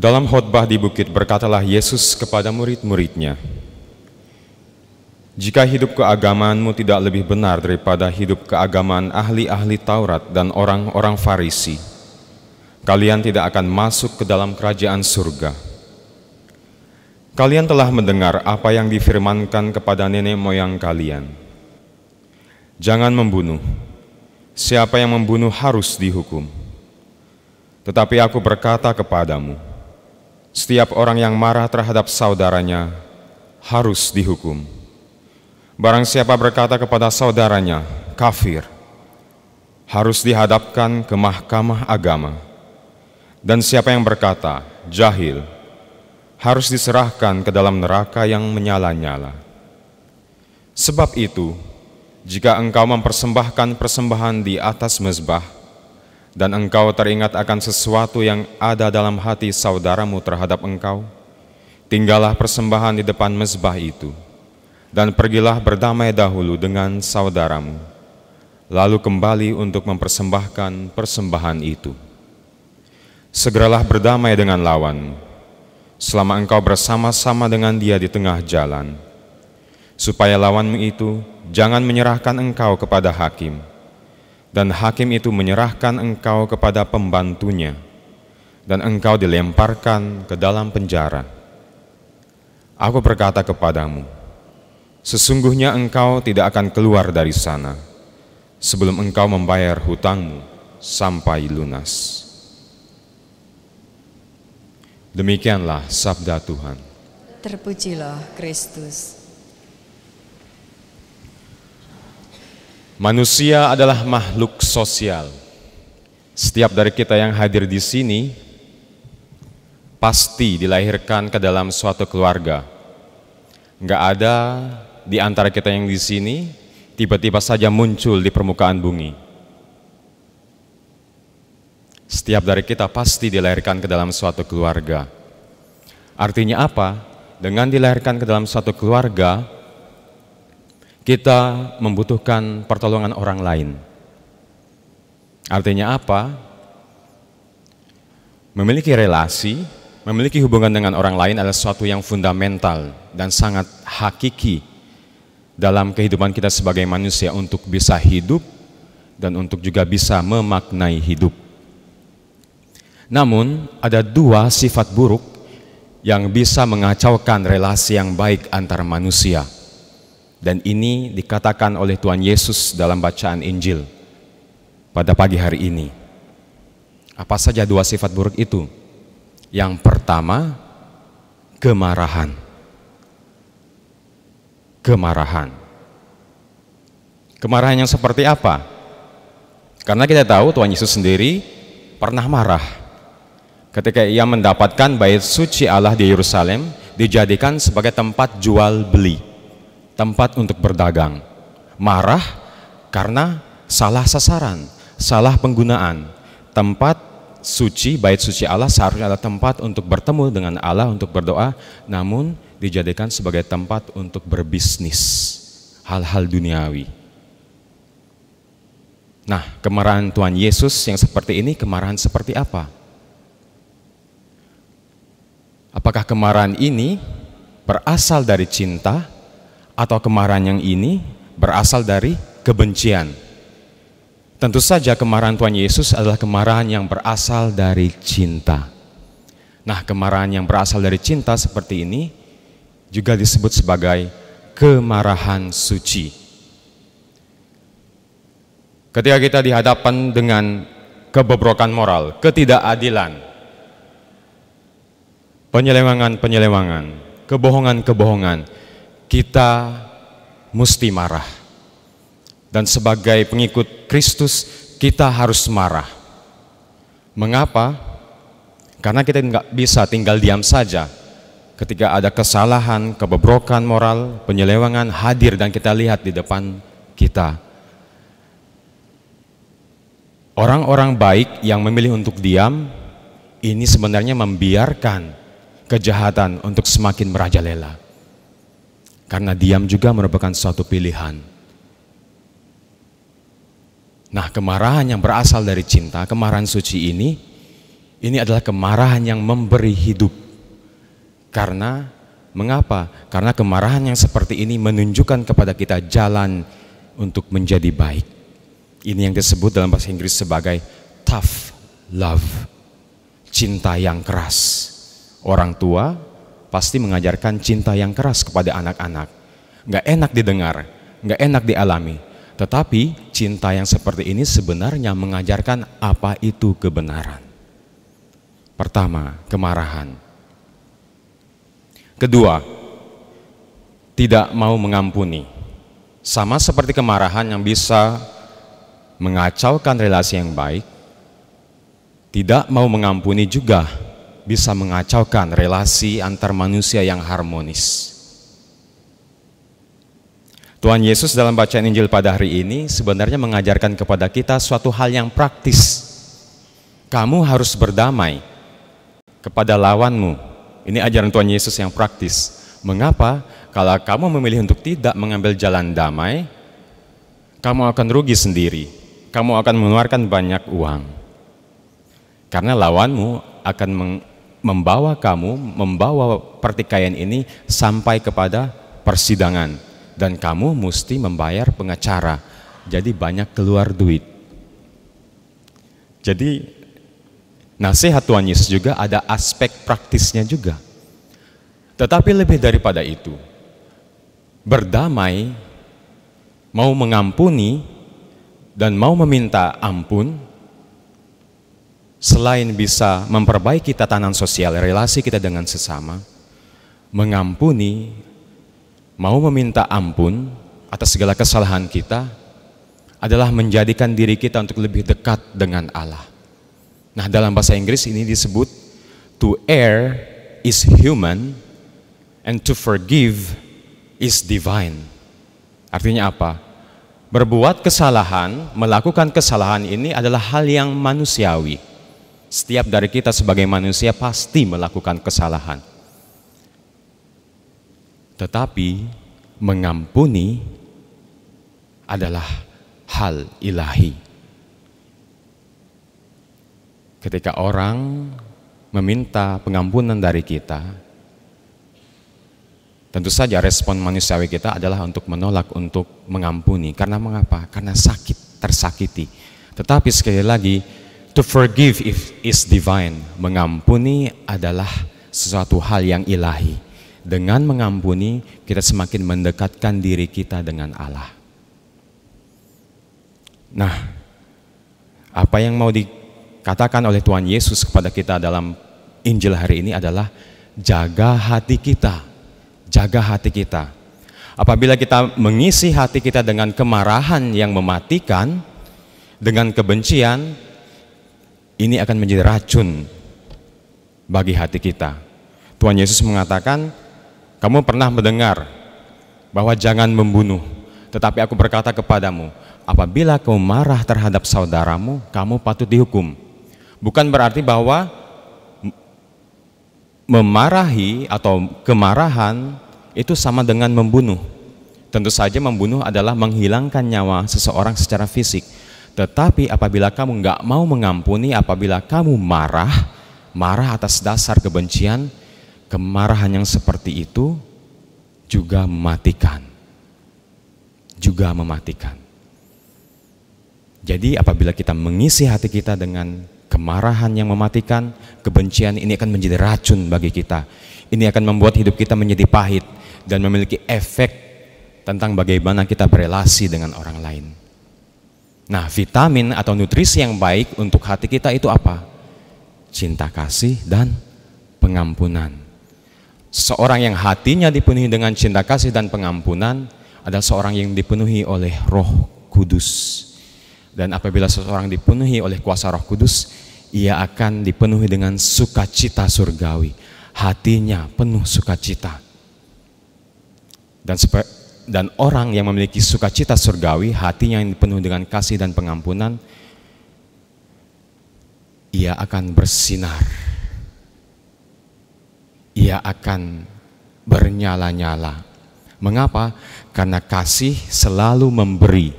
Dalam khotbah di bukit berkatalah Yesus kepada murid-muridnya, jika hidup keagamaanmu tidak lebih benar daripada hidup keagamaan ahli-ahli Taurat dan orang-orang Farisi, kalian tidak akan masuk ke dalam kerajaan surga. Kalian telah mendengar apa yang difirmankan kepada nenek moyang kalian. Jangan membunuh. Siapa yang membunuh harus dihukum. Tetapi aku berkata kepadamu, setiap orang yang marah terhadap saudaranya harus dihukum. Barang siapa berkata kepada saudaranya, kafir, harus dihadapkan ke mahkamah agama. Dan siapa yang berkata, jahil, harus diserahkan ke dalam neraka yang menyala-nyala. Sebab itu, jika engkau mempersembahkan persembahan di atas mezbah, dan engkau teringat akan sesuatu yang ada dalam hati saudaramu terhadap engkau, tinggallah persembahan di depan mezbah itu, dan pergilah berdamai dahulu dengan saudaramu, lalu kembali untuk mempersembahkan persembahan itu. Segeralah berdamai dengan lawan, selama engkau bersama-sama dengan dia di tengah jalan, supaya lawanmu itu jangan menyerahkan engkau kepada hakim.' dan hakim itu menyerahkan engkau kepada pembantunya, dan engkau dilemparkan ke dalam penjara. Aku berkata kepadamu, sesungguhnya engkau tidak akan keluar dari sana sebelum engkau membayar hutangmu sampai lunas. Demikianlah sabda Tuhan. Terpujilah Kristus. Manusia adalah makhluk sosial. Setiap dari kita yang hadir di sini pasti dilahirkan ke dalam suatu keluarga. Enggak ada di antara kita yang di sini tiba-tiba saja muncul di permukaan bumi. Setiap dari kita pasti dilahirkan ke dalam suatu keluarga. Artinya apa? Dengan dilahirkan ke dalam suatu keluarga, kita membutuhkan pertolongan orang lain. Artinya apa? Memiliki relasi, memiliki hubungan dengan orang lain adalah sesuatu yang fundamental dan sangat hakiki dalam kehidupan kita sebagai manusia untuk bisa hidup dan untuk juga bisa memaknai hidup. Namun, ada dua sifat buruk yang bisa mengacaukan relasi yang baik antar manusia. Dan ini dikatakan oleh Tuhan Yesus dalam bacaan Injil pada pagi hari ini. Apa saja dua sifat buruk itu? Yang pertama, kemarahan. Kemarahan. Kemarahan yang seperti apa? Karena kita tahu Tuhan Yesus sendiri pernah marah ketika ia mendapatkan bait suci Allah di Yerusalem dijadikan sebagai tempat jual beli tempat untuk berdagang. Marah karena salah sasaran, salah penggunaan. Tempat suci, bait suci Allah seharusnya adalah tempat untuk bertemu dengan Allah, untuk berdoa, namun dijadikan sebagai tempat untuk berbisnis, hal-hal duniawi. Nah, kemarahan Tuhan Yesus yang seperti ini, kemarahan seperti apa? Apakah kemarahan ini berasal dari cinta atau kemarahan yang ini berasal dari kebencian. Tentu saja kemarahan Tuhan Yesus adalah kemarahan yang berasal dari cinta. Nah, kemarahan yang berasal dari cinta seperti ini juga disebut sebagai kemarahan suci. Ketika kita dihadapan dengan kebobrokan moral, ketidakadilan, penyelewangan-penyelewangan, kebohongan-kebohongan, kita mesti marah. Dan sebagai pengikut Kristus, kita harus marah. Mengapa? Karena kita nggak bisa tinggal diam saja. Ketika ada kesalahan, kebebrokan moral, penyelewangan hadir dan kita lihat di depan kita. Orang-orang baik yang memilih untuk diam, ini sebenarnya membiarkan kejahatan untuk semakin merajalela. Karena diam juga merupakan suatu pilihan. Nah, kemarahan yang berasal dari cinta, kemarahan suci ini, ini adalah kemarahan yang memberi hidup. Karena mengapa? Karena kemarahan yang seperti ini menunjukkan kepada kita jalan untuk menjadi baik. Ini yang disebut dalam bahasa Inggris sebagai tough love, cinta yang keras. Orang tua pasti mengajarkan cinta yang keras kepada anak-anak. Gak enak didengar, gak enak dialami. Tetapi cinta yang seperti ini sebenarnya mengajarkan apa itu kebenaran. Pertama, kemarahan. Kedua, tidak mau mengampuni. Sama seperti kemarahan yang bisa mengacaukan relasi yang baik, tidak mau mengampuni juga bisa mengacaukan relasi antar manusia yang harmonis. Tuhan Yesus dalam bacaan Injil pada hari ini sebenarnya mengajarkan kepada kita suatu hal yang praktis. Kamu harus berdamai kepada lawanmu. Ini ajaran Tuhan Yesus yang praktis. Mengapa? Kalau kamu memilih untuk tidak mengambil jalan damai, kamu akan rugi sendiri. Kamu akan mengeluarkan banyak uang. Karena lawanmu akan membawa kamu, membawa pertikaian ini sampai kepada persidangan. Dan kamu mesti membayar pengacara. Jadi banyak keluar duit. Jadi nasihat Tuhan Yesus juga ada aspek praktisnya juga. Tetapi lebih daripada itu, berdamai, mau mengampuni, dan mau meminta ampun, selain bisa memperbaiki tatanan sosial relasi kita dengan sesama, mengampuni, mau meminta ampun atas segala kesalahan kita adalah menjadikan diri kita untuk lebih dekat dengan Allah. Nah, dalam bahasa Inggris ini disebut to err is human and to forgive is divine. Artinya apa? Berbuat kesalahan, melakukan kesalahan ini adalah hal yang manusiawi setiap dari kita sebagai manusia pasti melakukan kesalahan. Tetapi mengampuni adalah hal ilahi. Ketika orang meminta pengampunan dari kita, tentu saja respon manusiawi kita adalah untuk menolak untuk mengampuni. Karena mengapa? Karena sakit, tersakiti. Tetapi sekali lagi To forgive is divine. Mengampuni adalah sesuatu hal yang ilahi. Dengan mengampuni, kita semakin mendekatkan diri kita dengan Allah. Nah, apa yang mau dikatakan oleh Tuhan Yesus kepada kita dalam Injil hari ini adalah jaga hati kita. Jaga hati kita. Apabila kita mengisi hati kita dengan kemarahan yang mematikan, dengan kebencian, ini akan menjadi racun bagi hati kita. Tuhan Yesus mengatakan, kamu pernah mendengar bahwa jangan membunuh, tetapi aku berkata kepadamu, apabila kamu marah terhadap saudaramu, kamu patut dihukum. Bukan berarti bahwa memarahi atau kemarahan itu sama dengan membunuh. Tentu saja membunuh adalah menghilangkan nyawa seseorang secara fisik, tetapi apabila kamu nggak mau mengampuni, apabila kamu marah, marah atas dasar kebencian, kemarahan yang seperti itu juga mematikan. Juga mematikan. Jadi apabila kita mengisi hati kita dengan kemarahan yang mematikan, kebencian ini akan menjadi racun bagi kita. Ini akan membuat hidup kita menjadi pahit dan memiliki efek tentang bagaimana kita berelasi dengan orang lain. Nah, vitamin atau nutrisi yang baik untuk hati kita itu apa? Cinta kasih dan pengampunan. Seorang yang hatinya dipenuhi dengan cinta kasih dan pengampunan adalah seorang yang dipenuhi oleh Roh Kudus. Dan apabila seseorang dipenuhi oleh kuasa Roh Kudus, ia akan dipenuhi dengan sukacita surgawi. Hatinya penuh sukacita. Dan dan orang yang memiliki sukacita surgawi, hatinya yang penuh dengan kasih dan pengampunan, ia akan bersinar. Ia akan bernyala-nyala. Mengapa? Karena kasih selalu memberi.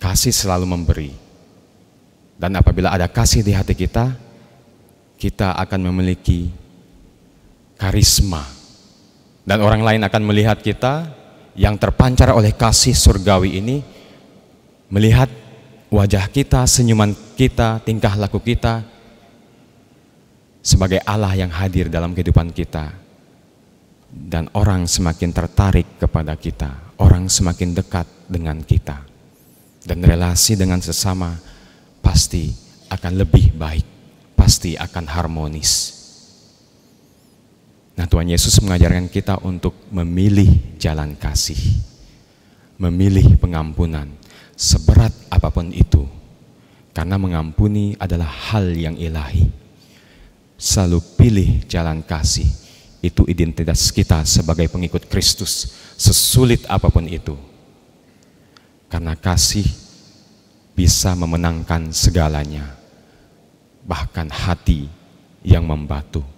Kasih selalu memberi. Dan apabila ada kasih di hati kita, kita akan memiliki karisma dan orang lain akan melihat kita yang terpancar oleh kasih surgawi ini melihat wajah kita, senyuman kita, tingkah laku kita sebagai Allah yang hadir dalam kehidupan kita dan orang semakin tertarik kepada kita, orang semakin dekat dengan kita dan relasi dengan sesama pasti akan lebih baik, pasti akan harmonis. Nah Tuhan Yesus mengajarkan kita untuk memilih jalan kasih, memilih pengampunan, seberat apapun itu. Karena mengampuni adalah hal yang ilahi. Selalu pilih jalan kasih. Itu identitas kita sebagai pengikut Kristus, sesulit apapun itu. Karena kasih bisa memenangkan segalanya, bahkan hati yang membatu.